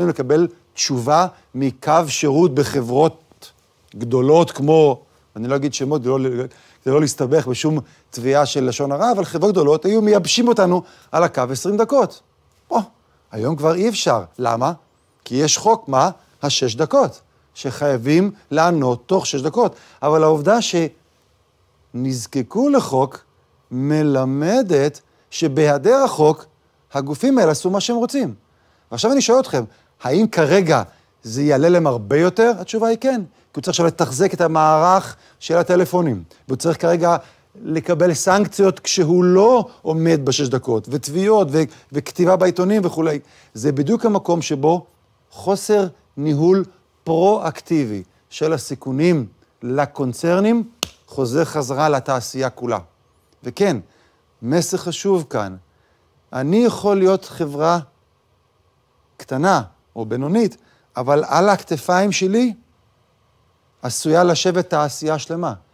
יכולים לקבל תשובה מקו שירות בחברות גדולות כמו, אני לא אגיד שמות, לא, כדי לא להסתבך בשום תביעה של לשון הרע, אבל חברות גדולות היו מייבשים אותנו על הקו 20 דקות. פה, היום כבר אי אפשר. למה? כי יש חוק, מה? השש דקות, שחייבים לענות תוך שש דקות. אבל העובדה שנזקקו לחוק מלמדת שבהיעדר החוק, הגופים האלה עשו מה שהם רוצים. ועכשיו אני שואל אתכם, האם כרגע זה יעלה להם הרבה יותר? התשובה היא כן, כי הוא צריך עכשיו לתחזק את המערך של הטלפונים, והוא צריך כרגע לקבל סנקציות כשהוא לא עומד בשש דקות, ותביעות, ו- וכתיבה בעיתונים וכולי. זה בדיוק המקום שבו חוסר ניהול פרו-אקטיבי של הסיכונים לקונצרנים חוזר חזרה לתעשייה כולה. וכן, מסר חשוב כאן, אני יכול להיות חברה קטנה, או בינונית, אבל על הכתפיים שלי עשויה לשבת תעשייה שלמה.